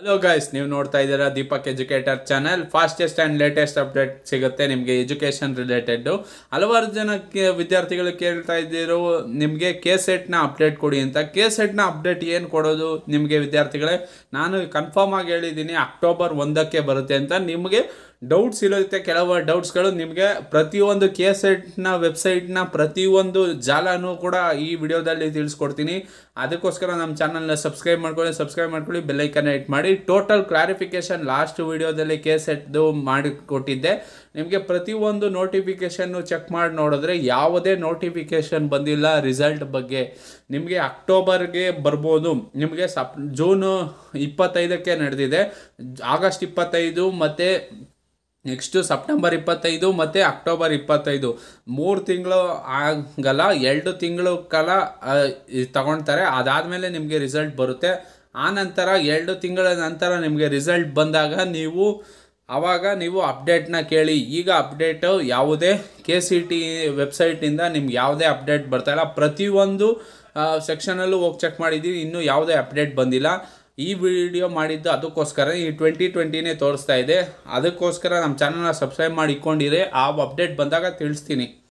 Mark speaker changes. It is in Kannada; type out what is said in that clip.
Speaker 1: ಹಲೋ ಗೈಸ್ ನೀವು ನೋಡ್ತಾ ಇದ್ದೀರಾ Deepak educator channel fastest and latest update ಸಿಗುತ್ತೆ ನಿಮಗೆ ಎಜುಕೇಷನ್ ರಿಲೇಟೆಡ್ಡು ಹಲವಾರು ಜನಕ್ಕೆ ವಿದ್ಯಾರ್ಥಿಗಳು ಕೇಳ್ತಾ ಇದ್ದೀರೋ ನಿಮಗೆ ಕೆ ಸೆಟ್ನ ಅಪ್ಡೇಟ್ ಕೊಡಿ ಅಂತ ಕೆ ಸೆಟ್ನ ಅಪ್ಡೇಟ್ ಏನು ಕೊಡೋದು ನಿಮಗೆ ವಿದ್ಯಾರ್ಥಿಗಳೇ ನಾನು ಕನ್ಫರ್ಮ್ ಆಗಿ ಹೇಳಿದ್ದೀನಿ ಅಕ್ಟೋಬರ್ ಒಂದಕ್ಕೆ ಬರುತ್ತೆ ಅಂತ ನಿಮಗೆ ಡೌಟ್ಸ್ ಇರುತ್ತೆ ಕೆಲವು ಡೌಟ್ಸ್ಗಳು ನಿಮಗೆ ಪ್ರತಿಯೊಂದು ಕೆ ಎಸ್ ಎಡ್ನ ವೆಬ್ಸೈಟ್ನ ಪ್ರತಿಯೊಂದು ಜಾಲನೂ ಕೂಡ ಈ ವಿಡಿಯೋದಲ್ಲಿ ತಿಳಿಸ್ಕೊಡ್ತೀನಿ ಅದಕ್ಕೋಸ್ಕರ ನಮ್ಮ ಚಾನಲ್ನ ಸಬ್ಸ್ಕ್ರೈಬ್ ಮಾಡ್ಕೊಳ್ಳಿ ಸಬ್ಸ್ಕ್ರೈಬ್ ಮಾಡ್ಕೊಳ್ಳಿ ಬೆಲ್ಲೈಕನ್ನ ಹಿಟ್ ಮಾಡಿ ಟೋಟಲ್ ಕ್ಲಾರಿಫಿಕೇಷನ್ ಲಾಸ್ಟ್ ವಿಡಿಯೋದಲ್ಲಿ ಕೆ ಎಸ್ ಎಡ್ದು ಮಾಡಿಕೊಟ್ಟಿದ್ದೆ ನಿಮಗೆ ಪ್ರತಿಯೊಂದು ನೋಟಿಫಿಕೇಷನ್ನು ಚೆಕ್ ಮಾಡಿ ನೋಡಿದ್ರೆ ಯಾವುದೇ ನೋಟಿಫಿಕೇಷನ್ ಬಂದಿಲ್ಲ ರಿಸಲ್ಟ್ ಬಗ್ಗೆ ನಿಮಗೆ ಅಕ್ಟೋಬರ್ಗೆ ಬರ್ಬೋದು ನಿಮಗೆ ಸಪ್ ಜೂನು ಇಪ್ಪತ್ತೈದಕ್ಕೆ ನಡೆದಿದೆ ಆಗಸ್ಟ್ ಇಪ್ಪತ್ತೈದು ಮತ್ತು ನೆಕ್ಸ್ಟು ಸೆಪ್ಟೆಂಬರ್ ಇಪ್ಪತ್ತೈದು ಮತ್ತು ಅಕ್ಟೋಬರ್ ಇಪ್ಪತ್ತೈದು ಮೂರು ತಿಂಗಳು ಆಗಲ್ಲ ಎರಡು ತಿಂಗಳು ಕಾಲ ತಗೊಳ್ತಾರೆ ಅದಾದಮೇಲೆ ನಿಮಗೆ ರಿಸಲ್ಟ್ ಬರುತ್ತೆ ಆ ನಂತರ ಎರಡು ತಿಂಗಳ ನಂತರ ನಿಮಗೆ ರಿಸಲ್ಟ್ ಬಂದಾಗ ನೀವು ಆವಾಗ ನೀವು ಅಪ್ಡೇಟ್ನ ಕೇಳಿ ಈಗ ಅಪ್ಡೇಟು ಯಾವುದೇ ಕೆ ಸಿ ಟಿ ವೆಬ್ಸೈಟಿಂದ ನಿಮ್ಗೆ ಯಾವುದೇ ಅಪ್ಡೇಟ್ ಬರ್ತಾಯಿಲ್ಲ ಪ್ರತಿಯೊಂದು ಸೆಕ್ಷನಲ್ಲೂ ಹೋಗಿ ಚೆಕ್ ಮಾಡಿದ್ದೀವಿ ಇನ್ನೂ ಯಾವುದೇ ಅಪ್ಡೇಟ್ ಬಂದಿಲ್ಲ ಈ ವಿಡಿಯೋ ಮಾಡಿದ್ದು ಅದಕ್ಕೋಸ್ಕರ ಈ ಟ್ವೆಂಟಿ ಟ್ವೆಂಟಿನೇ ತೋರಿಸ್ತಾ ಇದೆ ಅದಕ್ಕೋಸ್ಕರ ನಮ್ಮ ಚಾನಲ್ನ ಸಬ್ಸ್ಕ್ರೈಬ್ ಮಾಡಿ ಆ ಅಪ್ಡೇಟ್ ಬಂದಾಗ ತಿಳಿಸ್ತೀನಿ